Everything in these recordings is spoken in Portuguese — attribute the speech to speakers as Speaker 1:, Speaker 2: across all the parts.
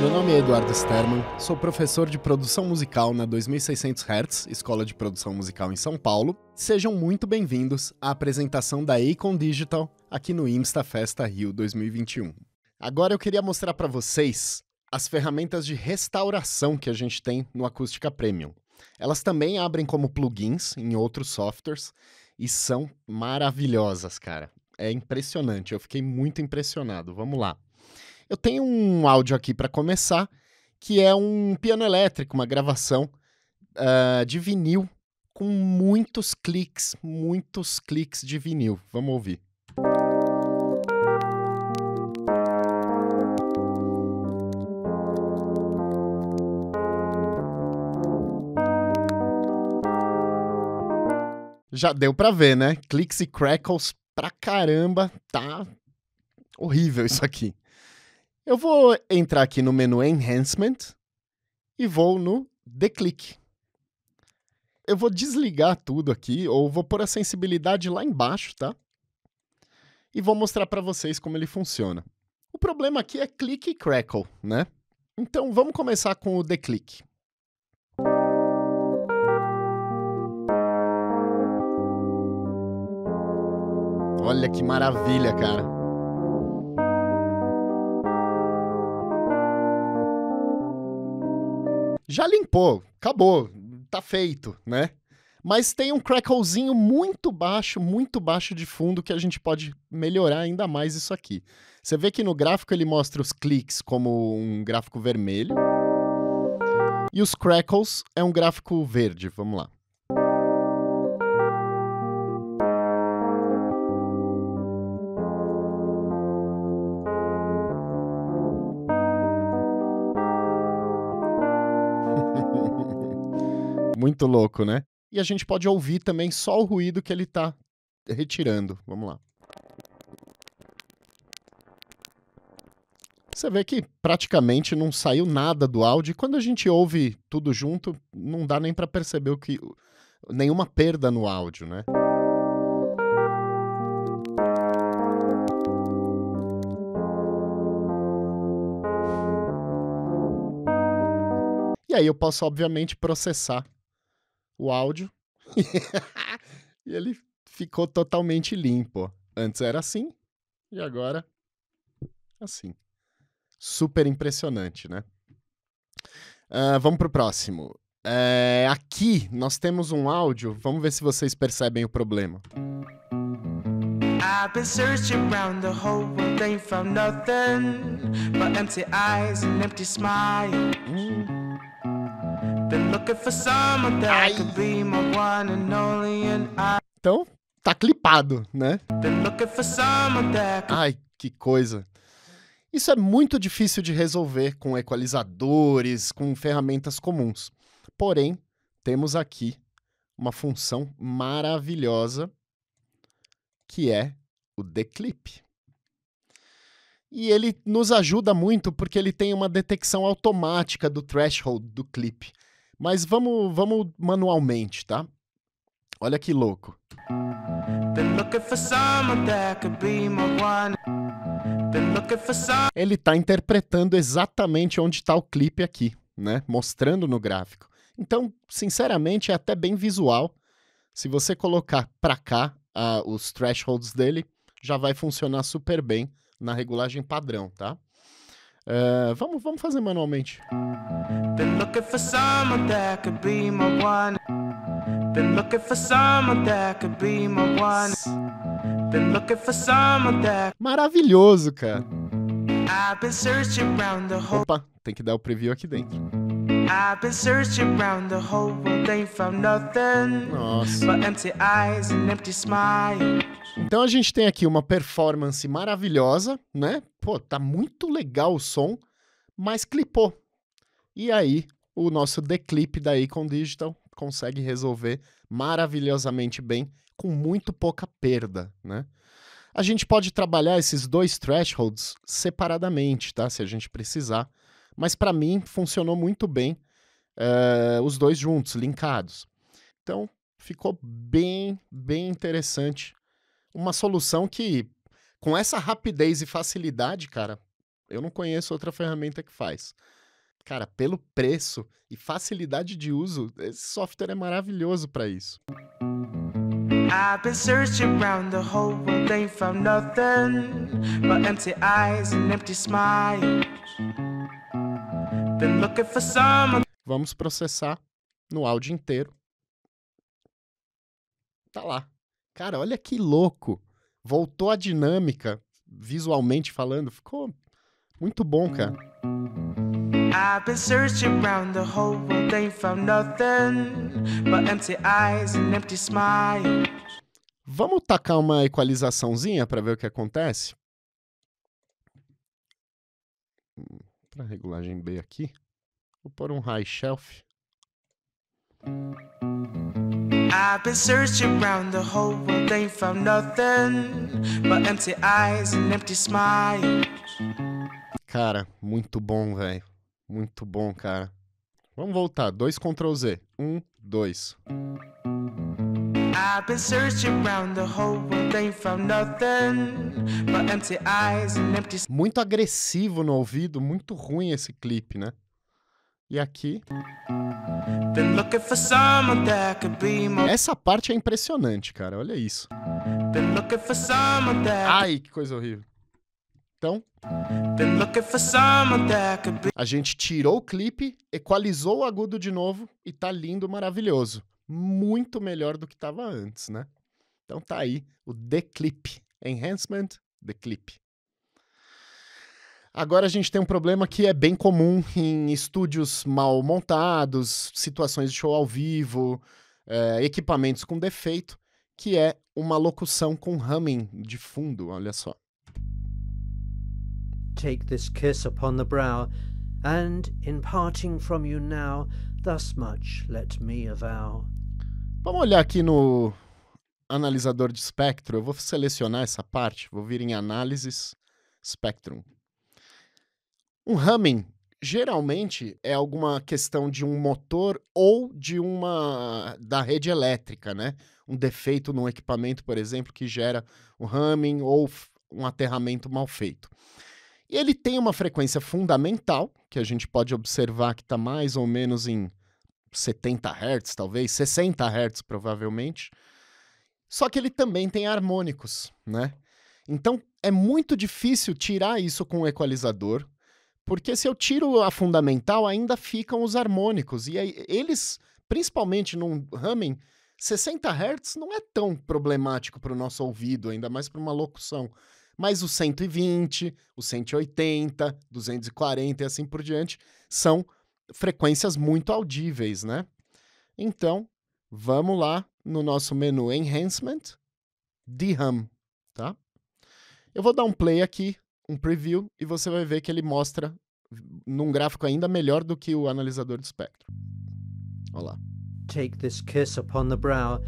Speaker 1: Meu nome é Eduardo Sterman, sou professor de produção musical na 2600 Hz, Escola de Produção Musical em São Paulo. Sejam muito bem-vindos à apresentação da Acon Digital aqui no Insta Festa Rio 2021. Agora eu queria mostrar para vocês as ferramentas de restauração que a gente tem no Acústica Premium. Elas também abrem como plugins em outros softwares e são maravilhosas, cara. É impressionante, eu fiquei muito impressionado. Vamos lá. Eu tenho um áudio aqui para começar, que é um piano elétrico, uma gravação uh, de vinil com muitos cliques, muitos cliques de vinil. Vamos ouvir. Já deu para ver, né? Clicks e crackles pra caramba, tá horrível isso aqui. Eu vou entrar aqui no menu Enhancement e vou no Declick. Eu vou desligar tudo aqui, ou vou pôr a sensibilidade lá embaixo, tá? E vou mostrar para vocês como ele funciona. O problema aqui é clique e crackle, né? Então vamos começar com o declick. Olha que maravilha, cara. já limpou, acabou, tá feito, né? Mas tem um cracklezinho muito baixo, muito baixo de fundo que a gente pode melhorar ainda mais isso aqui. Você vê que no gráfico ele mostra os cliques como um gráfico vermelho. E os crackles é um gráfico verde, vamos lá. muito louco, né? E a gente pode ouvir também só o ruído que ele está retirando. Vamos lá. Você vê que praticamente não saiu nada do áudio. E quando a gente ouve tudo junto, não dá nem para perceber o que nenhuma perda no áudio, né? E aí eu posso obviamente processar o áudio e ele ficou totalmente limpo. Antes era assim e agora assim. Super impressionante, né? Uh, vamos para o próximo. É, aqui nós temos um áudio. Vamos ver se vocês percebem o problema.
Speaker 2: I've been searching around the whole world, ain't found nothing but empty eyes and empty smile. Hum. Ai.
Speaker 1: Então, tá clipado, né? Ai, que coisa. Isso é muito difícil de resolver com equalizadores, com ferramentas comuns. Porém, temos aqui uma função maravilhosa que é o declip E ele nos ajuda muito porque ele tem uma detecção automática do threshold do clipe. Mas vamos, vamos manualmente, tá? Olha que louco.
Speaker 2: Ele está interpretando
Speaker 1: exatamente onde está o clipe aqui, né? Mostrando no gráfico. Então, sinceramente, é até bem visual. Se você colocar para cá uh, os thresholds dele, já vai funcionar super bem na regulagem padrão, tá? É, vamos, vamos fazer
Speaker 2: manualmente. Been looking for someone that could be my one. Been looking for someone that could be my one. Been looking for someone that. Maravilhoso, cara. I've been searching around the whole. Opa, tem que dar o preview aqui dentro. I've been searching around the whole world, ain't found nothing. Nossa. But empty eyes and empty smile. Então
Speaker 1: a gente tem aqui uma performance maravilhosa, né? Pô, tá muito legal o som, mas clipou. E aí o nosso declip da Icon Digital consegue resolver maravilhosamente bem, com muito pouca perda, né? A gente pode trabalhar esses dois thresholds separadamente, tá? Se a gente precisar. Mas para mim funcionou muito bem uh, os dois juntos, linkados. Então ficou bem, bem interessante uma solução que, com essa rapidez e facilidade, cara, eu não conheço outra ferramenta que faz. Cara, pelo preço e facilidade de uso, esse software é maravilhoso para isso.
Speaker 2: I've been searching around the whole world, ain't found nothing but empty eyes and empty smiles. Been looking for someone. Vamos processar no áudio
Speaker 1: inteiro. Tá lá. Cara, olha que louco. Voltou a dinâmica, visualmente falando. Ficou muito bom, cara.
Speaker 2: I've been searching around the whole world, ain't found nothing but empty eyes and empty smiles.
Speaker 1: Vamos tacar uma equalizaçãozinha para ver o que acontece? Para regulagem B aqui, vou pôr um high shelf.
Speaker 2: I've been searching around the whole world, ain't found nothing but empty eyes and empty smiles.
Speaker 1: Cara, muito bom, velho. Muito bom, cara. Vamos voltar. 2 Ctrl Z. 1, 2.
Speaker 2: I've been searching around the whole world, ain't found nothing but empty eyes and empty... Muito agressivo no ouvido,
Speaker 1: muito ruim esse clipe, né? E aqui. Essa parte é impressionante, cara. Olha isso. Ai, que coisa horrível. Então. A gente tirou o clipe, equalizou o agudo de novo e tá lindo, maravilhoso. Muito melhor do que tava antes, né? Então tá aí o The Clip. Enhancement The Clip. Agora a gente tem um problema que é bem comum em estúdios mal montados, situações de show ao vivo, é, equipamentos com defeito, que é uma locução com humming de fundo, olha só. Take this kiss upon the
Speaker 3: brow, and in parting from you now, thus much let me avow.
Speaker 1: Vamos olhar aqui no analisador de espectro. Eu vou selecionar essa parte, vou vir em análises, spectrum. Um humming geralmente é alguma questão de um motor ou de uma da rede elétrica, né? Um defeito num equipamento, por exemplo, que gera o um humming ou um aterramento mal feito. E ele tem uma frequência fundamental, que a gente pode observar que está mais ou menos em 70 Hz, talvez, 60 Hz provavelmente. Só que ele também tem harmônicos, né? Então é muito difícil tirar isso com o equalizador, porque se eu tiro a fundamental, ainda ficam os harmônicos. E aí, eles, principalmente num humming 60 Hz não é tão problemático para o nosso ouvido, ainda mais para uma locução. Mas o 120, o 180, 240 e assim por diante são frequências muito audíveis, né? Então, vamos lá no nosso menu Enhancement, hum tá? Eu vou dar um play aqui um preview e você vai ver que ele mostra num gráfico ainda melhor do que o analisador de espectro. Olá.
Speaker 3: Take this kiss upon the brow,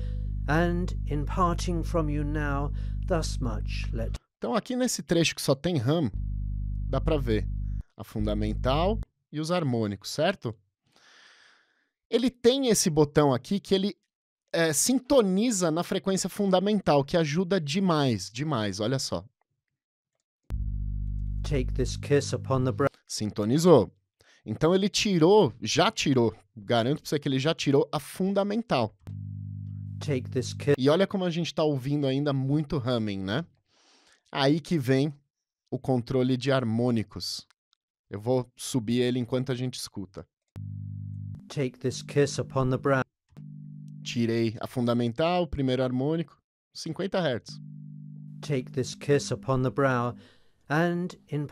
Speaker 3: and in parting from you now, thus
Speaker 1: much let. Então aqui nesse trecho que só tem RAM, dá para ver a fundamental e os harmônicos, certo? Ele tem esse botão aqui que ele é, sintoniza na frequência fundamental, que ajuda demais, demais. Olha só, Sintonizou. Então ele tirou, já tirou, garanto para você que ele já tirou a fundamental. E olha como a gente está ouvindo ainda muito humming, né? Aí que vem o controle de harmônicos. Eu vou subir ele enquanto a gente escuta. Tirei a fundamental, primeiro harmônico, 50 Hz.
Speaker 3: Take this kiss upon the brow. And in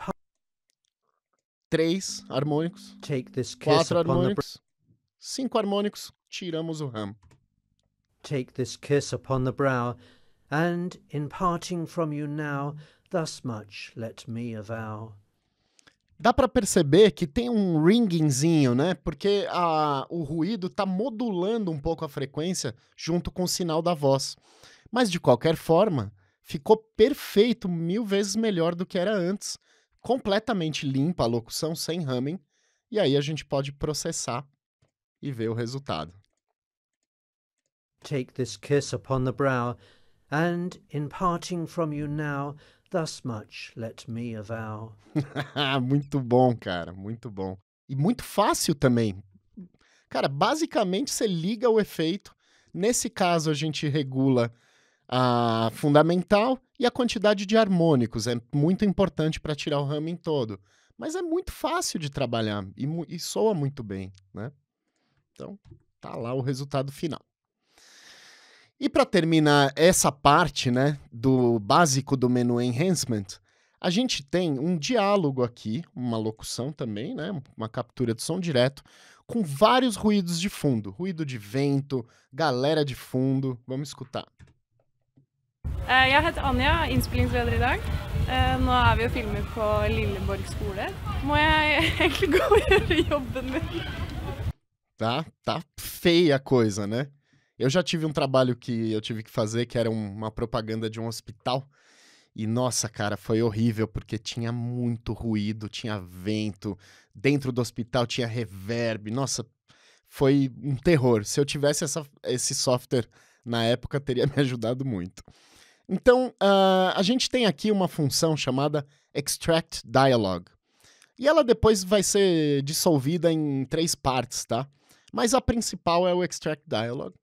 Speaker 3: Três harmônicos. Take this kiss quatro harmônicos.
Speaker 1: Cinco harmônicos. Tiramos
Speaker 3: o ramo. Take this kiss upon the brow. And in parting from you now, thus much let me avow.
Speaker 1: Dá para perceber que tem um ringingzinho, né? Porque a, o ruído tá modulando um pouco a frequência junto com o sinal da voz. Mas de qualquer forma, ficou perfeito, mil vezes melhor do que era antes. Completamente limpa a locução, sem ramen. E aí a gente pode processar e ver o resultado.
Speaker 3: Take this kiss upon the brow, and in parting from you now, thus much let me avow.
Speaker 1: muito bom, cara, muito bom. E muito fácil também. Cara, basicamente você liga o efeito. Nesse caso, a gente regula a fundamental e a quantidade de harmônicos é muito importante para tirar o ramen todo. Mas é muito fácil de trabalhar e, e soa muito bem, né? Então, tá lá o resultado final. E para terminar essa parte, né, do básico do menu enhancement, a gente tem um diálogo aqui, uma locução também, né, uma captura de som direto com vários ruídos de fundo, ruído de vento, galera de fundo. Vamos escutar.
Speaker 4: Eh, jeg heter Anja, innspillingsleder i dag. Eh, nå er vi og filmer på Lilleborg skole. Må jeg egentlig gå og gjøre jobben min?
Speaker 1: Tá, tá feia a coisa, né? Eu já tive um trabalho que eu tive que fazer, que era uma propaganda de um hospital. E nossa, cara, foi horrível porque tinha muito ruído, tinha vento, dentro do hospital tinha reverb. Nossa, foi um terror. Se eu tivesse essa, esse software na época, teria me ajudado muito. Então, uh, a gente tem aqui uma função chamada extract dialog. E ela depois vai ser dissolvida em três partes, tá? Mas a principal é o extract dialog.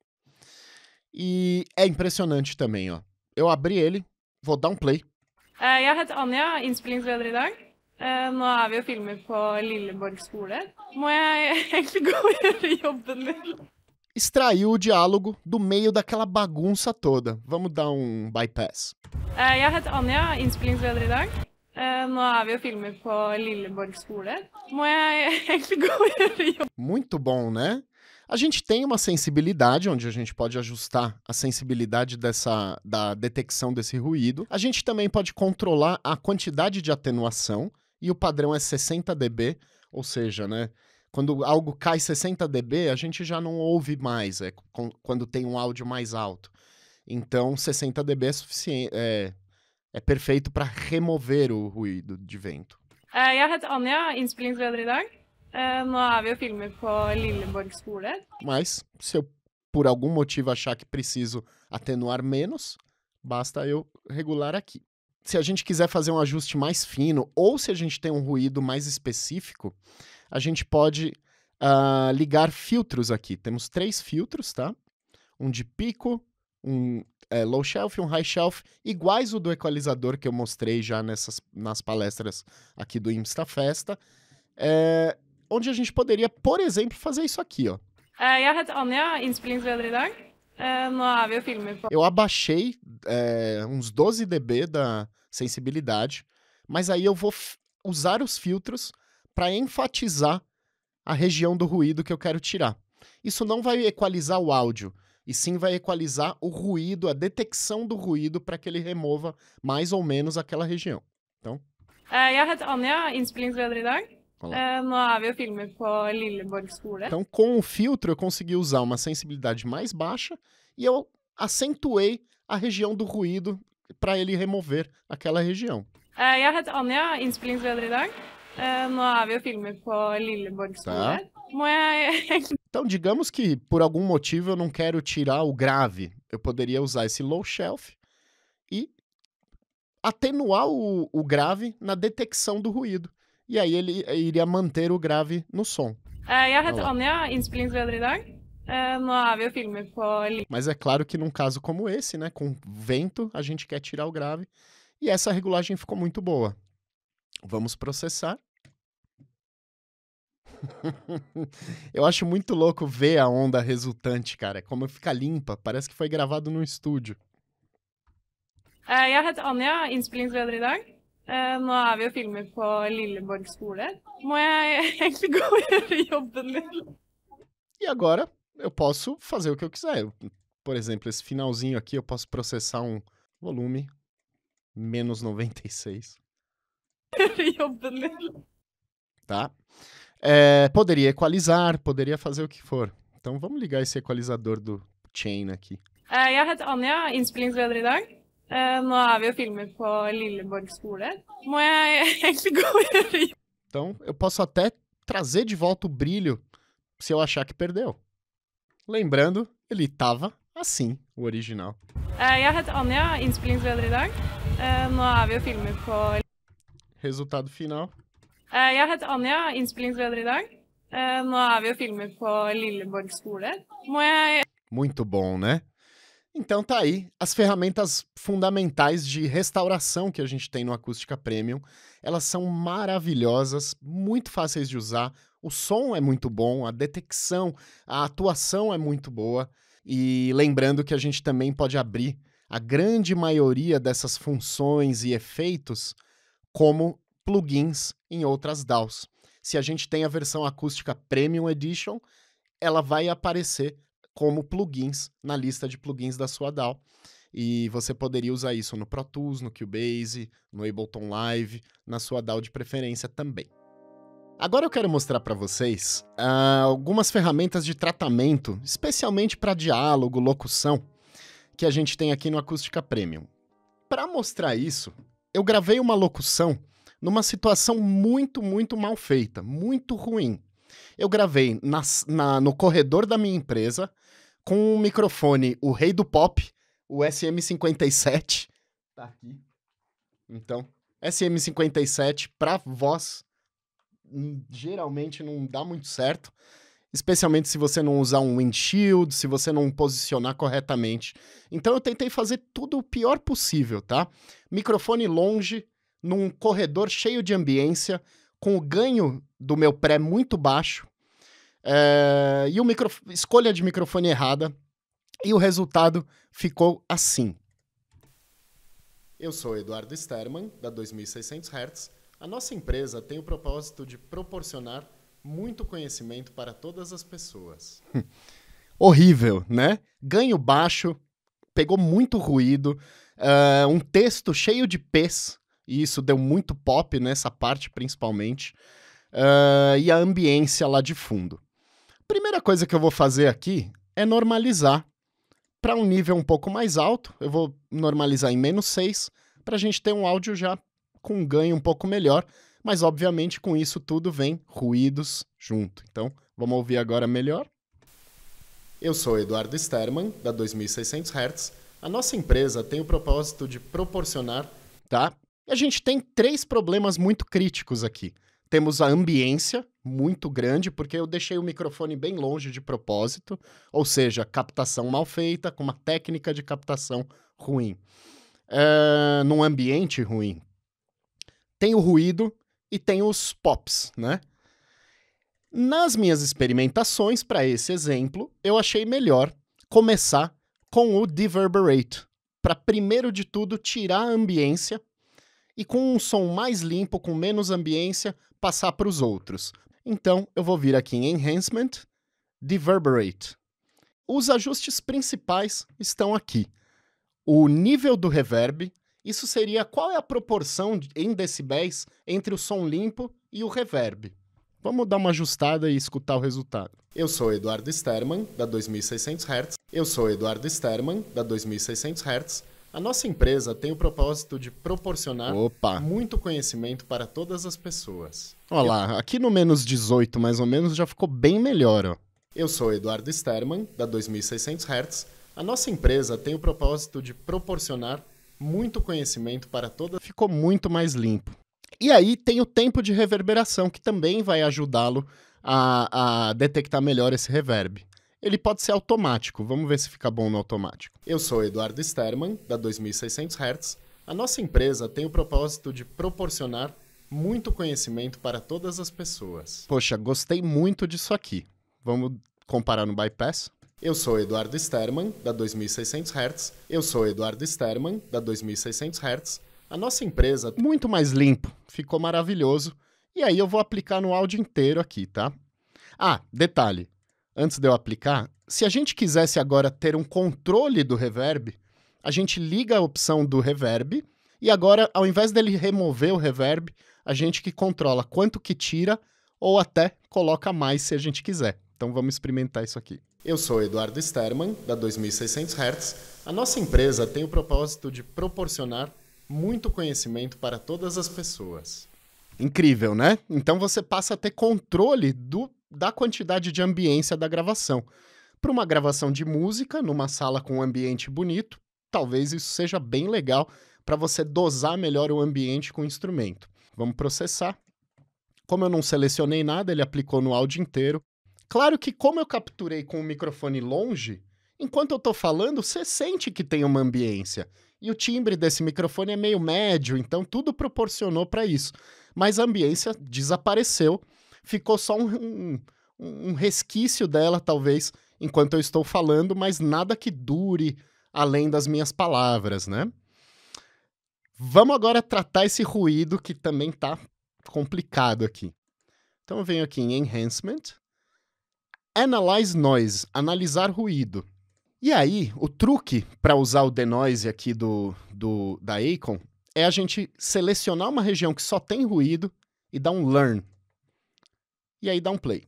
Speaker 1: E é impressionante também, ó. Eu abri ele, vou dar um play.
Speaker 4: Eh, jeg heter Anja, innspillingsleder i dag. Eh, nå er vi og filmer på Lilleborg skole. Må jeg egentlig gå og gjøre jobben
Speaker 1: min? extraiu o diálogo do meio daquela bagunça toda. Vamos dar um bypass.
Speaker 4: Eh, Anja, innspillingsleder i dag. Eh, nå er vi og filmer på Lilleborg skole. Må jeg egentlig gå
Speaker 1: Muito bom, né? A gente tem uma sensibilidade onde a gente pode ajustar a sensibilidade dessa da detecção desse ruído. A gente também pode controlar a quantidade de atenuação e o padrão é 60 dB, ou seja, né, quando algo cai 60 dB, a gente já não ouve mais, é com, quando tem um áudio mais alto. Então, 60 dB é suficiente, é, é perfeito para remover o ruído de vento.
Speaker 4: Eh, jeg heter Anja, innspillingsleder i eh, dag. Nå er vi og filmer på Lilleborg skole.
Speaker 1: Mas, se eu por algum motivo achar que preciso atenuar menos, basta eu regular aqui. Se a gente quiser fazer um ajuste mais fino ou se a gente tem um ruído mais específico, a gente pode uh, ligar filtros aqui. Temos três filtros, tá? Um de pico, um é, low shelf e um high shelf, iguais o do equalizador que eu mostrei já nessas, nas palestras aqui do Insta Festa, é, onde a gente poderia, por exemplo, fazer isso aqui, ó.
Speaker 4: É, eh, er
Speaker 1: eu abaixei é, uns 12 dB da sensibilidade, mas aí eu vou usar os filtros para enfatizar a região do ruído que eu quero tirar. Isso não vai equalizar o áudio, e sim vai equalizar o ruído, a detecção do ruído para que ele remova mais ou menos aquela região. Então.
Speaker 4: Eh, Anja, eh, er Então,
Speaker 1: com o filtro, eu consegui usar uma sensibilidade mais baixa e eu acentuei a região do ruído para ele remover aquela região.
Speaker 4: Eh, jeg heter Anja, innspillingsleder i dag nå er vi jo filmer på Lilleborg skole. Tá. Må jeg né?
Speaker 1: é, é. Então, digamos que por algum motivo eu não quero tirar o grave. Eu poderia usar esse low shelf e atenuar o, o grave na detecção do ruído. E aí ele eh, iria manter o grave no som.
Speaker 4: Uh, Anja, i dag. Uh, vi filmer på
Speaker 1: Mas é claro que num caso como esse, né, com vento, a gente quer tirar o grave. E essa regulagem ficou muito boa. Vamos processar. eu acho muito louco ver a onda resultante, cara. É como fica limpa, parece que foi gravado no estúdio.
Speaker 4: Eh, jeg heter Anja innspillingsleder i eh, dag. Nå er vi og filmer på Lilleborg skole. Må jeg egentlig gå og gjøre jobben min? E
Speaker 1: agora eu posso fazer o que eu quiser. Eu, por exemplo, esse finalzinho aqui eu posso processar um volume menos 96. É tá? É, poderia equalizar, poderia fazer o que for. Então vamos ligar esse equalizador do chain aqui.
Speaker 4: Eh, jeg heter Anja, innspillingsleder i eh, dag. Nå er vi og filmer på Lilleborg skole. Må jeg egentlig gå
Speaker 1: Então, eu posso até trazer de volta o brilho se eu achar que perdeu. Lembrando, ele tava assim, o original.
Speaker 4: Eh, jeg heter Anja, innspillingsleder i dag. Nå er vi og filmer på
Speaker 1: resultado final.
Speaker 4: Eh, jeg heter Anja, innspillingsleder i dag. Eh, nå er vi og filmer på Lilleborg skole. Må jeg
Speaker 1: Muito bom, né? Então tá aí, as ferramentas fundamentais de restauração que a gente tem no Acústica Premium, elas são maravilhosas, muito fáceis de usar, o som é muito bom, a detecção, a atuação é muito boa, e lembrando que a gente também pode abrir a grande maioria dessas funções e efeitos como plugins em outras DAWs. Se a gente tem a versão acústica Premium Edition, ela vai aparecer como plugins na lista de plugins da sua DAW. E você poderia usar isso no Pro Tools, no Cubase, no Ableton Live, na sua DAW de preferência também. Agora eu quero mostrar para vocês uh, algumas ferramentas de tratamento, especialmente para diálogo, locução, que a gente tem aqui no Acústica Premium. Para mostrar isso, eu gravei uma locução numa situação muito, muito mal feita, muito ruim. Eu gravei na, na, no corredor da minha empresa com um microfone, o rei do pop, o SM57. Tá aqui. Então, SM57 para voz hum, geralmente não dá muito certo especialmente se você não usar um windshield, se você não posicionar corretamente. Então eu tentei fazer tudo o pior possível, tá? Microfone longe, num corredor cheio de ambiência, com o ganho do meu pré muito baixo, é... e o micro... escolha de microfone errada, e o resultado ficou assim. Eu sou Eduardo Sterman, da 2600 Hz. A nossa empresa tem o propósito de proporcionar muito conhecimento para todas as pessoas. Horrível, né? Ganho baixo, pegou muito ruído, uh, um texto cheio de P's, e isso deu muito pop nessa parte principalmente, uh, e a ambiência lá de fundo. Primeira coisa que eu vou fazer aqui é normalizar para um nível um pouco mais alto, eu vou normalizar em menos 6, para a gente ter um áudio já com um ganho um pouco melhor mas, obviamente, com isso tudo vem ruídos junto. Então, vamos ouvir agora melhor? Eu sou Eduardo Sterman, da 2600 Hz. A nossa empresa tem o propósito de proporcionar. Tá? A gente tem três problemas muito críticos aqui. Temos a ambiência, muito grande, porque eu deixei o microfone bem longe de propósito, ou seja, captação mal feita, com uma técnica de captação ruim. É, num ambiente ruim. Tem o ruído, e tem os pops, né? Nas minhas experimentações para esse exemplo, eu achei melhor começar com o Deverberate, para primeiro de tudo tirar a ambiência e com um som mais limpo, com menos ambiência, passar para os outros. Então eu vou vir aqui em Enhancement, Deverberate. Os ajustes principais estão aqui. O nível do reverb, isso seria qual é a proporção em decibéis entre o som limpo e o reverb. Vamos dar uma ajustada e escutar o resultado. Eu sou Eduardo Sterman, da 2600 Hz. Eu sou Eduardo Sterman, da 2600 Hz. A nossa empresa tem o propósito de proporcionar Opa. muito conhecimento para todas as pessoas. Olha lá, aqui no menos 18, mais ou menos, já ficou bem melhor, ó. Eu sou Eduardo Sterman, da 2600 Hz. A nossa empresa tem o propósito de proporcionar muito conhecimento para todas ficou muito mais limpo. E aí tem o tempo de reverberação, que também vai ajudá-lo a, a detectar melhor esse reverb. Ele pode ser automático, vamos ver se fica bom no automático. Eu sou Eduardo Sterman, da 2600 Hz. A nossa empresa tem o propósito de proporcionar muito conhecimento para todas as pessoas. Poxa, gostei muito disso aqui. Vamos comparar no bypass? Eu sou Eduardo Sterman, da 2600 Hz. Eu sou Eduardo Sterman, da 2600 Hz. A nossa empresa muito mais limpo, ficou maravilhoso. E aí eu vou aplicar no áudio inteiro aqui, tá? Ah, detalhe. Antes de eu aplicar, se a gente quisesse agora ter um controle do reverb, a gente liga a opção do reverb e agora, ao invés dele remover o reverb, a gente que controla quanto que tira ou até coloca mais se a gente quiser. Então vamos experimentar isso aqui. Eu sou Eduardo Sterman, da 2600 Hz. A nossa empresa tem o propósito de proporcionar muito conhecimento para todas as pessoas. Incrível, né? Então você passa a ter controle do, da quantidade de ambiência da gravação. Para uma gravação de música, numa sala com um ambiente bonito, talvez isso seja bem legal para você dosar melhor o ambiente com o instrumento. Vamos processar. Como eu não selecionei nada, ele aplicou no áudio inteiro. Claro que, como eu capturei com o microfone longe, enquanto eu tô falando, você sente que tem uma ambiência. E o timbre desse microfone é meio médio, então tudo proporcionou para isso. Mas a ambiência desapareceu, ficou só um, um, um resquício dela, talvez, enquanto eu estou falando, mas nada que dure além das minhas palavras, né? Vamos agora tratar esse ruído que também tá complicado aqui. Então eu venho aqui em Enhancement, Analyze Noise, analisar ruído. E aí, o truque para usar o denoise aqui do, do da Acon é a gente selecionar uma região que só tem ruído e dar um learn. E aí dá um play.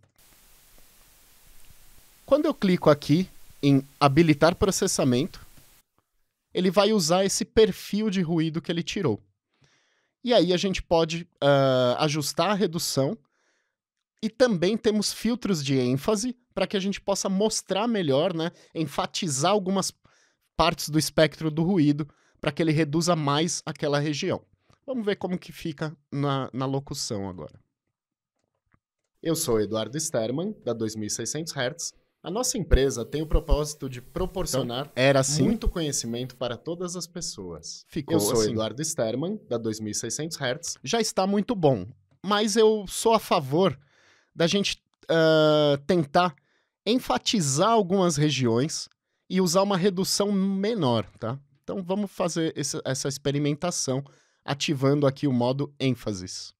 Speaker 1: Quando eu clico aqui em habilitar processamento, ele vai usar esse perfil de ruído que ele tirou. E aí a gente pode uh, ajustar a redução e também temos filtros de ênfase para que a gente possa mostrar melhor, né? Enfatizar algumas partes do espectro do ruído para que ele reduza mais aquela região. Vamos ver como que fica na, na locução agora. Eu sou Eduardo Sterman, da 2600 Hz. A nossa empresa tem o propósito de proporcionar então, assim. muito conhecimento para todas as pessoas. Ficou eu sou assim. Eduardo Sterman, da 2600 Hz. Já está muito bom, mas eu sou a favor da gente uh, tentar enfatizar algumas regiões e usar uma redução menor, tá? Então vamos fazer esse, essa experimentação ativando aqui o modo ênfases.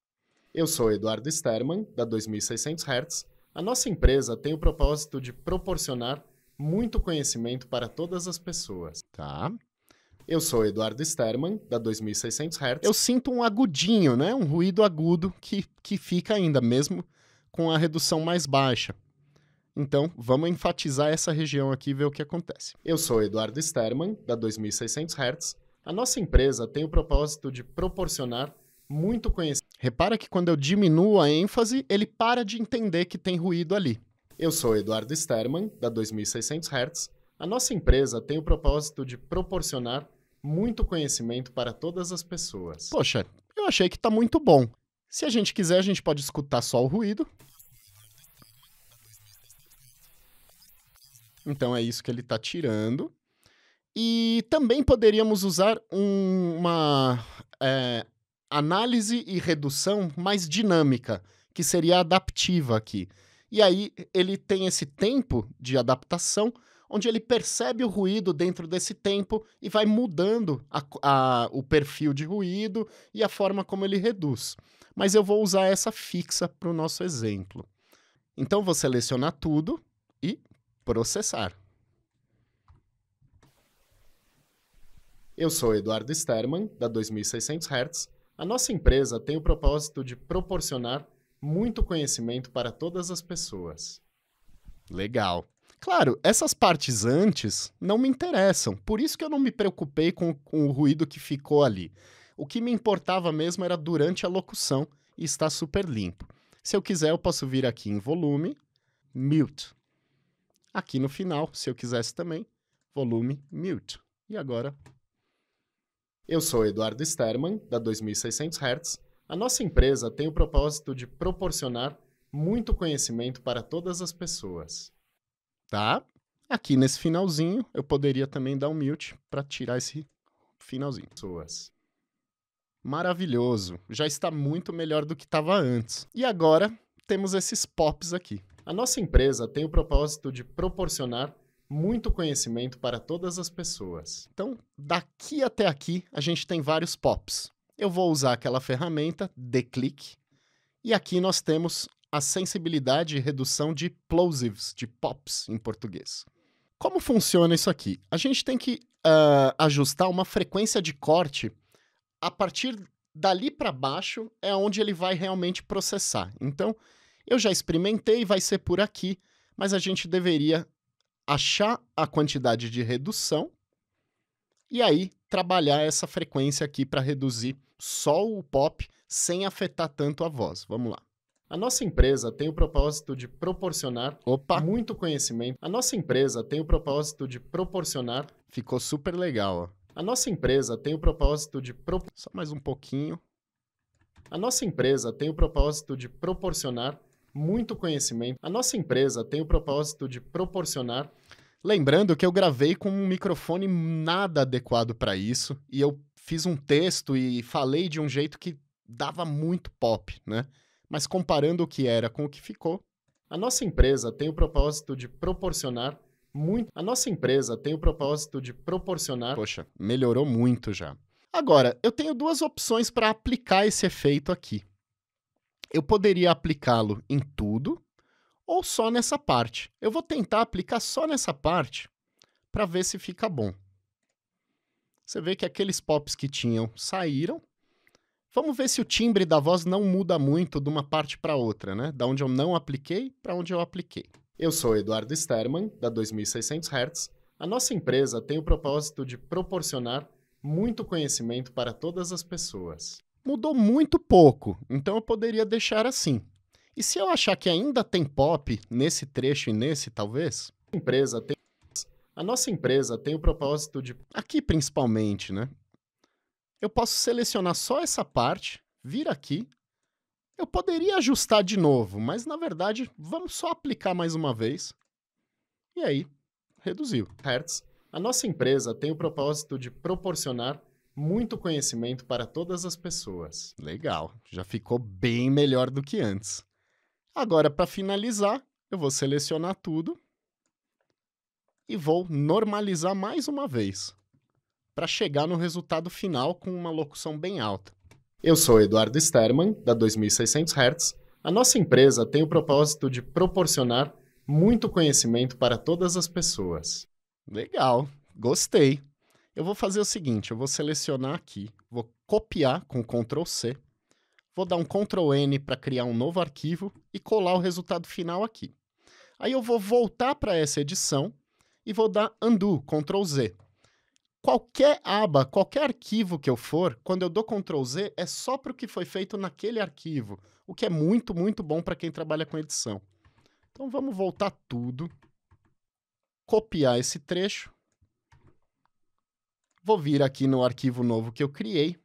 Speaker 1: Eu sou Eduardo Sterman, da 2600 Hz. A nossa empresa tem o propósito de proporcionar muito conhecimento para todas as pessoas. Tá. Eu sou Eduardo Sterman, da 2600 Hz. Eu sinto um agudinho, né? Um ruído agudo que, que fica ainda, mesmo com a redução mais baixa. Então, vamos enfatizar essa região aqui e ver o que acontece. Eu sou Eduardo Sterman, da 2600 Hz. A nossa empresa tem o propósito de proporcionar muito conhecimento. Repara que quando eu diminuo a ênfase, ele para de entender que tem ruído ali. Eu sou Eduardo Sterman, da 2600 Hz. A nossa empresa tem o propósito de proporcionar muito conhecimento para todas as pessoas. Poxa, eu achei que está muito bom. Se a gente quiser, a gente pode escutar só o ruído Então é isso que ele está tirando. E também poderíamos usar um, uma é, análise e redução mais dinâmica, que seria adaptiva aqui. E aí ele tem esse tempo de adaptação, onde ele percebe o ruído dentro desse tempo e vai mudando a, a, o perfil de ruído e a forma como ele reduz. Mas eu vou usar essa fixa para o nosso exemplo. Então vou selecionar tudo e processar. Eu sou Eduardo Sterman, da 2600 Hz. A nossa empresa tem o propósito de proporcionar muito conhecimento para todas as pessoas. Legal. Claro, essas partes antes não me interessam, por isso que eu não me preocupei com, com o ruído que ficou ali. O que me importava mesmo era durante a locução e está super limpo. Se eu quiser, eu posso vir aqui em volume, mute. Aqui no final, se eu quisesse também, volume mute. E agora? Eu sou Eduardo Sterman, da 2600 Hz. A nossa empresa tem o propósito de proporcionar muito conhecimento para todas as pessoas. Tá? Aqui nesse finalzinho, eu poderia também dar um mute para tirar esse finalzinho. Pessoas. Maravilhoso. Já está muito melhor do que estava antes. E agora temos esses pops aqui. A nossa empresa tem o propósito de proporcionar muito conhecimento para todas as pessoas. Então, daqui até aqui, a gente tem vários POPs. Eu vou usar aquela ferramenta, click e aqui nós temos a sensibilidade e redução de plosives, de POPs em português. Como funciona isso aqui? A gente tem que uh, ajustar uma frequência de corte a partir dali para baixo é onde ele vai realmente processar. Então, eu já experimentei, vai ser por aqui, mas a gente deveria achar a quantidade de redução e aí trabalhar essa frequência aqui para reduzir só o pop sem afetar tanto a voz. Vamos lá. A nossa empresa tem o propósito de proporcionar Opa. muito conhecimento. A nossa empresa tem o propósito de proporcionar. Ficou super legal, ó. A nossa empresa tem o propósito de prop... só mais um pouquinho. A nossa empresa tem o propósito de proporcionar muito conhecimento. A nossa empresa tem o propósito de proporcionar. Lembrando que eu gravei com um microfone nada adequado para isso e eu fiz um texto e falei de um jeito que dava muito pop, né? Mas comparando o que era com o que ficou, a nossa empresa tem o propósito de proporcionar muito. A nossa empresa tem o propósito de proporcionar. Poxa, melhorou muito já. Agora, eu tenho duas opções para aplicar esse efeito aqui eu poderia aplicá-lo em tudo ou só nessa parte. Eu vou tentar aplicar só nessa parte para ver se fica bom. Você vê que aqueles pops que tinham saíram. Vamos ver se o timbre da voz não muda muito de uma parte para outra, né? Da onde eu não apliquei para onde eu apliquei. Eu sou Eduardo Sterman, da 2600 Hz. A nossa empresa tem o propósito de proporcionar muito conhecimento para todas as pessoas mudou muito pouco, então eu poderia deixar assim. E se eu achar que ainda tem pop nesse trecho e nesse, talvez? A empresa tem a nossa empresa tem o propósito de aqui principalmente, né? Eu posso selecionar só essa parte, vir aqui. Eu poderia ajustar de novo, mas na verdade vamos só aplicar mais uma vez. E aí, reduziu. Hertz. A nossa empresa tem o propósito de proporcionar muito conhecimento para todas as pessoas. Legal, já ficou bem melhor do que antes. Agora, para finalizar, eu vou selecionar tudo e vou normalizar mais uma vez para chegar no resultado final com uma locução bem alta. Eu sou Eduardo Sterman, da 2600 Hz. A nossa empresa tem o propósito de proporcionar muito conhecimento para todas as pessoas. Legal, gostei. Eu vou fazer o seguinte, eu vou selecionar aqui, vou copiar com Ctrl C, vou dar um Ctrl N para criar um novo arquivo e colar o resultado final aqui. Aí eu vou voltar para essa edição e vou dar Undo, Ctrl Z. Qualquer aba, qualquer arquivo que eu for, quando eu dou Ctrl Z, é só para o que foi feito naquele arquivo, o que é muito, muito bom para quem trabalha com edição. Então vamos voltar tudo, copiar esse trecho, Vou vir aqui no arquivo novo que eu criei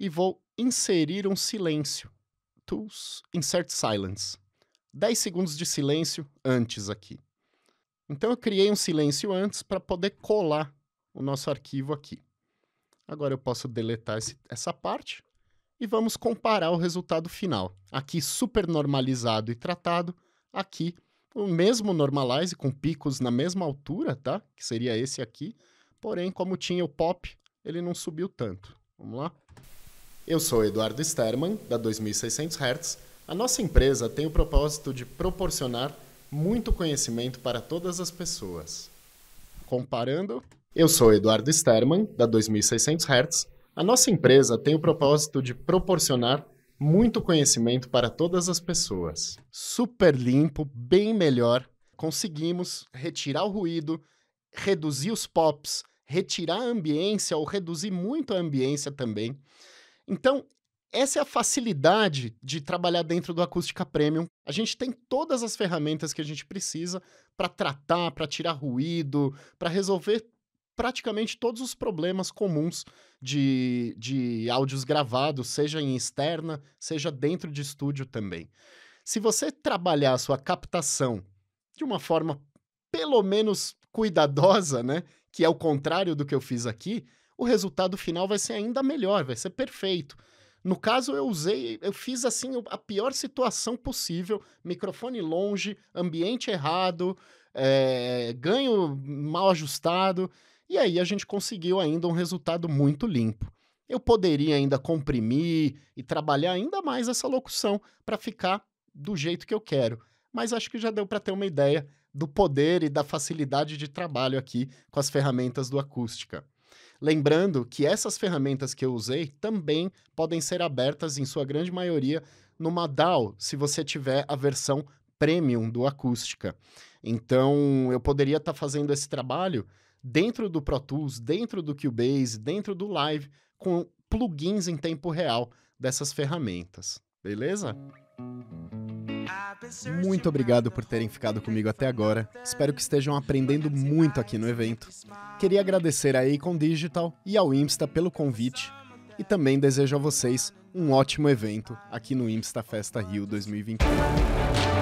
Speaker 1: e vou inserir um silêncio. Tools, insert silence. 10 segundos de silêncio antes aqui. Então eu criei um silêncio antes para poder colar o nosso arquivo aqui. Agora eu posso deletar esse, essa parte e vamos comparar o resultado final. Aqui super normalizado e tratado, aqui o mesmo normalize com picos na mesma altura, tá? Que seria esse aqui, Porém, como tinha o pop, ele não subiu tanto. Vamos lá? Eu sou Eduardo Sterman, da 2600 Hz. A nossa empresa tem o propósito de proporcionar muito conhecimento para todas as pessoas. Comparando, eu sou Eduardo Sterman, da 2600 Hz. A nossa empresa tem o propósito de proporcionar muito conhecimento para todas as pessoas. Super limpo, bem melhor. Conseguimos retirar o ruído, reduzir os pops, retirar a ambiência ou reduzir muito a ambiência também. Então, essa é a facilidade de trabalhar dentro do Acústica Premium. A gente tem todas as ferramentas que a gente precisa para tratar, para tirar ruído, para resolver praticamente todos os problemas comuns de, de áudios gravados, seja em externa, seja dentro de estúdio também. Se você trabalhar a sua captação de uma forma pelo menos cuidadosa, né? que é o contrário do que eu fiz aqui, o resultado final vai ser ainda melhor, vai ser perfeito. No caso, eu usei, eu fiz assim a pior situação possível: microfone longe, ambiente errado, é, ganho mal ajustado. E aí a gente conseguiu ainda um resultado muito limpo. Eu poderia ainda comprimir e trabalhar ainda mais essa locução para ficar do jeito que eu quero. Mas acho que já deu para ter uma ideia do poder e da facilidade de trabalho aqui com as ferramentas do acústica. Lembrando que essas ferramentas que eu usei também podem ser abertas, em sua grande maioria, numa DAO, se você tiver a versão premium do acústica. Então, eu poderia estar tá fazendo esse trabalho dentro do Pro Tools, dentro do Cubase, dentro do Live, com plugins em tempo real dessas ferramentas. Beleza? Muito obrigado por terem ficado comigo até agora. Espero que estejam aprendendo muito aqui no evento. Queria agradecer a Econ Digital e ao Imsta pelo convite e também desejo a vocês um ótimo evento aqui no Imsta Festa Rio 2021.